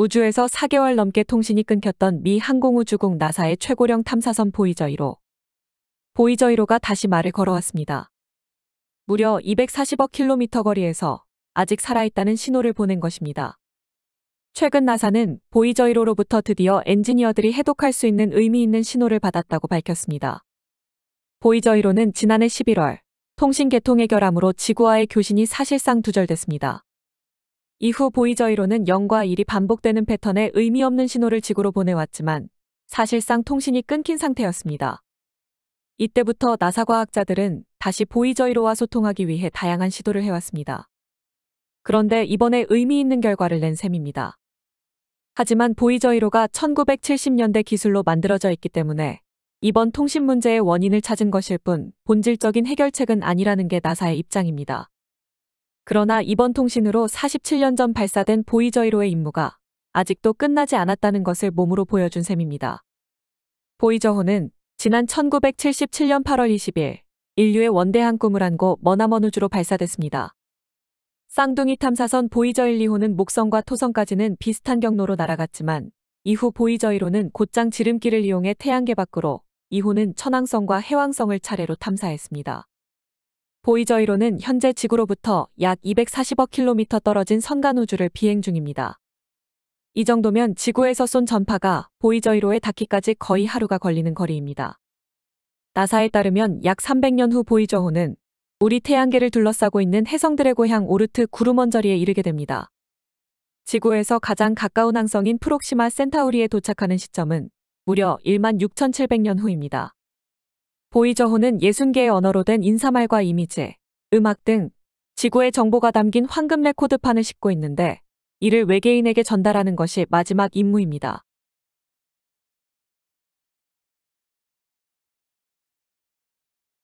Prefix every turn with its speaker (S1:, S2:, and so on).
S1: 우주에서 4개월 넘게 통신이 끊겼던 미 항공우주국 나사의 최고령 탐사선 보이저 1호. 보이저 1호가 다시 말을 걸어왔습니다. 무려 240억 킬로미터 거리에서 아직 살아있다는 신호를 보낸 것입니다. 최근 나사는 보이저 1호로부터 드디어 엔지니어들이 해독할 수 있는 의미 있는 신호를 받았다고 밝혔습니다. 보이저 1호는 지난해 11월 통신 개통 의결함으로 지구와의 교신이 사실상 두절됐습니다. 이후 보이저이로는 0과 1이 반복되는 패턴의 의미 없는 신호를 지구로 보내왔지만 사실상 통신이 끊긴 상태였습니다. 이때부터 나사 과학자들은 다시 보이저이로와 소통하기 위해 다양한 시도를 해왔습니다. 그런데 이번에 의미 있는 결과를 낸 셈입니다. 하지만 보이저이로가 1970년대 기술로 만들어져 있기 때문에 이번 통신 문제의 원인을 찾은 것일 뿐 본질적인 해결책은 아니라는 게 나사의 입장입니다. 그러나 이번 통신으로 47년 전 발사된 보이저1호의 임무가 아직도 끝나지 않았다는 것을 몸으로 보여준 셈입니다. 보이저호는 지난 1977년 8월 20일 인류의 원대한 꿈을 안고 머나먼 우주로 발사됐습니다. 쌍둥이 탐사선 보이저 1, 2호는 목성과 토성까지는 비슷한 경로로 날아갔지만 이후 보이저 1호는 곧장 지름길을 이용해 태양계 밖으로 2호는 천왕성과 해왕성을 차례로 탐사했습니다. 보이저이로는 현재 지구로부터 약 240억 킬로미터 떨어진 선간우주를 비행 중입니다. 이 정도면 지구에서 쏜 전파가 보이저이로에 닿기까지 거의 하루가 걸리는 거리입니다. 나사에 따르면 약 300년 후 보이저호는 우리 태양계를 둘러싸고 있는 해성들의 고향 오르트 구름 언저리에 이르게 됩니다. 지구에서 가장 가까운 항성인 프록시마 센타우리에 도착하는 시점은 무려 1만 6,700년 후입니다. 보이저호는 60개의 언어로 된 인사말과 이미지, 음악 등 지구의 정보가 담긴 황금 레코드판을 싣고 있는데 이를 외계인에게 전달하는 것이 마지막 임무입니다.